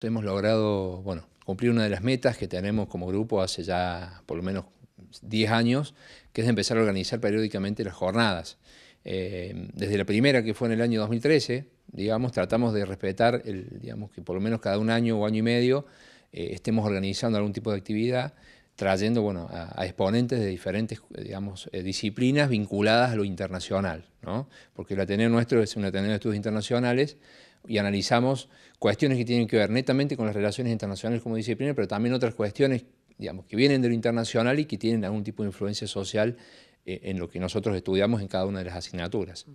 Hemos logrado, bueno, cumplir una de las metas que tenemos como grupo hace ya por lo menos 10 años, que es empezar a organizar periódicamente las jornadas. Eh, desde la primera, que fue en el año 2013, digamos, tratamos de respetar, el, digamos, que por lo menos cada un año o año y medio eh, estemos organizando algún tipo de actividad, trayendo, bueno, a, exponentes de diferentes, digamos, eh, disciplinas vinculadas a lo internacional, ¿no? Porque el Ateneo nuestro es un Ateneo de estudios internacionales, y analizamos cuestiones que tienen que ver netamente con las relaciones internacionales como disciplina, pero también otras cuestiones digamos, que vienen de lo internacional y que tienen algún tipo de influencia social eh, en lo que nosotros estudiamos en cada una de las asignaturas.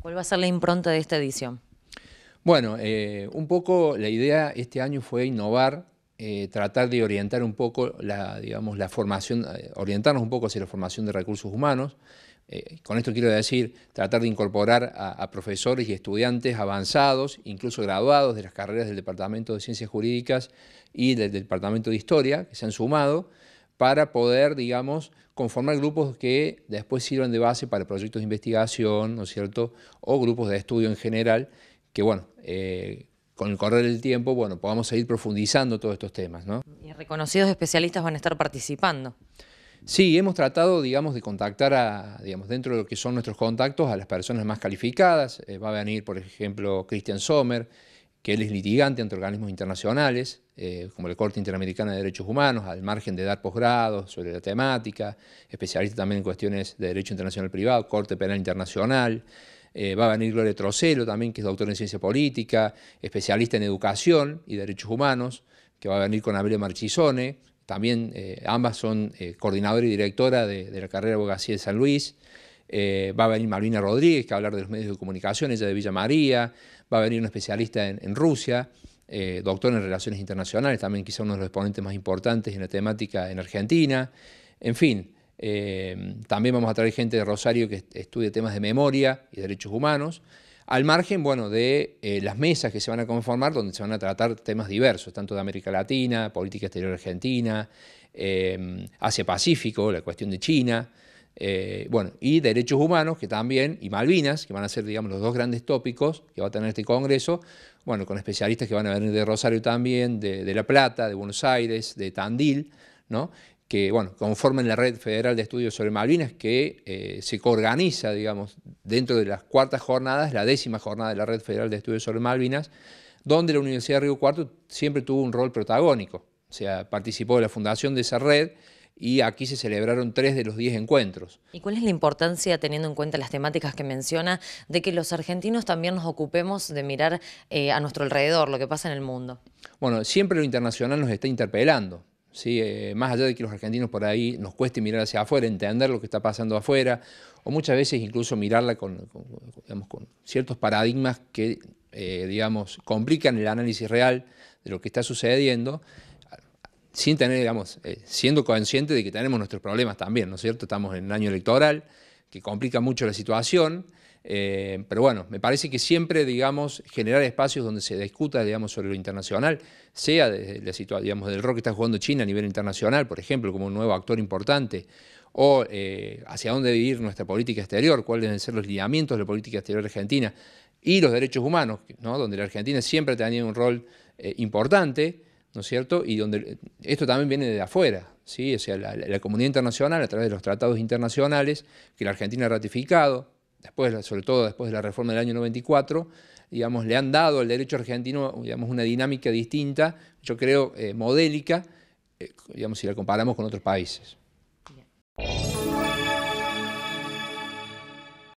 ¿Cuál va a ser la impronta de esta edición? Bueno, eh, un poco la idea este año fue innovar, eh, tratar de orientar un poco la, digamos, la formación, orientarnos un poco hacia la formación de recursos humanos, eh, con esto quiero decir, tratar de incorporar a, profesores y estudiantes avanzados, incluso graduados de las carreras del Departamento de Ciencias Jurídicas y del Departamento de Historia, que se han sumado, para poder, digamos, conformar grupos que después sirvan de base para proyectos de investigación, ¿no es cierto?, o grupos de estudio en general, que bueno, eh, con el correr del tiempo, bueno, podamos seguir profundizando todos estos temas, ¿no? Y reconocidos especialistas van a estar participando. Sí, hemos tratado, digamos, de contactar a, digamos, dentro de lo que son nuestros contactos a las personas más calificadas. Eh, va a venir, por ejemplo, Christian Sommer, que él es litigante ante organismos internacionales, eh, como la Corte Interamericana de Derechos Humanos, al margen de dar posgrado sobre la temática, especialista también en cuestiones de Derecho Internacional Privado, Corte Penal Internacional. Eh, va a venir Gloria Trocelo también, que es doctor en Ciencia Política, especialista en Educación y Derechos Humanos, que va a venir con Abel Marchisone, también eh, ambas son eh, coordinadora y directora de, la carrera de abogacía de San Luis. Eh, va a venir Malvina Rodríguez, que va a hablar de los medios de comunicación, ella de Villa María. Va a venir un especialista en, en Rusia, doctor en relaciones internacionales, también quizá uno de los exponentes más importantes en la temática en Argentina. En fin, también vamos a traer gente de Rosario que estudia temas de memoria y derechos humanos. Al margen, bueno, de eh, las mesas que se van a conformar, donde se van a tratar temas diversos, tanto de América Latina, política exterior argentina, em, Asia-Pacífico, la cuestión de China, eh, bueno, y derechos humanos, que también, y Malvinas, que van a ser, digamos, los dos grandes tópicos que va a tener este Congreso, bueno, con especialistas que van a venir de Rosario también, de, de La Plata, de Buenos Aires, de Tandil, ¿no? que bueno, conforman la Red Federal de Estudios sobre Malvinas, que eh, se coorganiza, digamos, dentro de las cuartas jornadas, la décima jornada de la Red Federal de Estudios sobre Malvinas, donde la Universidad de Río Cuarto siempre tuvo un rol protagónico. O sea, participó de la fundación de esa red y aquí se celebraron tres de los diez encuentros. ¿Y cuál es la importancia, teniendo en cuenta las temáticas que menciona, de que los argentinos también nos ocupemos de mirar eh, a nuestro alrededor, lo que pasa en el mundo? Bueno, siempre lo internacional nos está interpelando. ¿sí? Eh, más allá de que los argentinos por ahí nos cueste mirar hacia afuera, entender lo que está pasando afuera, o muchas veces incluso mirarla con, ciertos paradigmas que eh, complican el análisis real de lo que está sucediendo, sin tener, digamos, eh, siendo consciente de que tenemos nuestros problemas también, ¿no es cierto? Estamos en el año electoral, que complica mucho la situación. Eh, pero bueno, me parece que siempre, digamos, generar espacios donde se discuta, digamos, sobre lo internacional, sea de, digamos, del rol que está jugando China a nivel internacional, por ejemplo, como un nuevo actor importante, o eh, hacia dónde debe ir nuestra política exterior, cuáles deben ser los lineamientos de la política exterior argentina y los derechos humanos, ¿no? donde la Argentina siempre ha tenido un rol eh, importante, ¿no es cierto? Y donde esto también viene de afuera, ¿sí? o la, comunidad internacional a través de los tratados internacionales que la Argentina ha ratificado, después, sobre todo después de la reforma del año 94, digamos, le han dado al derecho argentino digamos, una dinámica distinta, yo creo, eh, modélica, eh, digamos, si la comparamos con otros países.